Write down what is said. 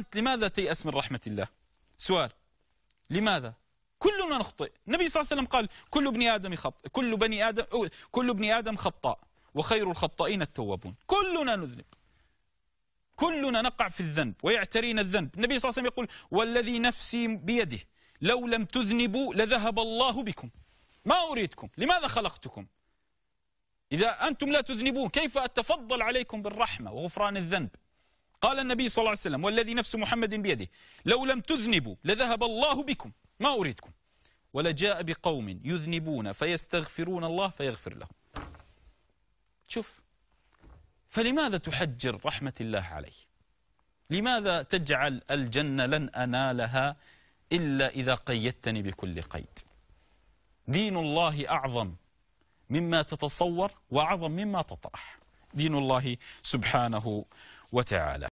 أنت لماذا تيأس من رحمة الله سؤال لماذا كلنا نخطئ النبي صلى الله عليه وسلم قال كل ابن آدم خط كل بني آدم كل ابن آدم خطاء وخير الخطائين التوابون كلنا نذنب كلنا نقع في الذنب ويعترينا الذنب النبي صلى الله عليه وسلم يقول والذي نفسي بيده لو لم تذنبوا لذهب الله بكم ما أريدكم لماذا خلقتكم إذا أنتم لا تذنبون كيف أتفضل عليكم بالرحمة وغفران الذنب قال النبي صلى الله عليه وسلم والذي نفس محمد بيده لو لم تذنبوا لذهب الله بكم ما أريدكم ولجاء بقوم يذنبون فيستغفرون الله فيغفر لهم شوف فلماذا تحجر رحمة الله عليه لماذا تجعل الجنة لن أنالها إلا إذا قيدتني بكل قيد دين الله أعظم مما تتصور وأعظم مما تطرح دين الله سبحانه وتعالى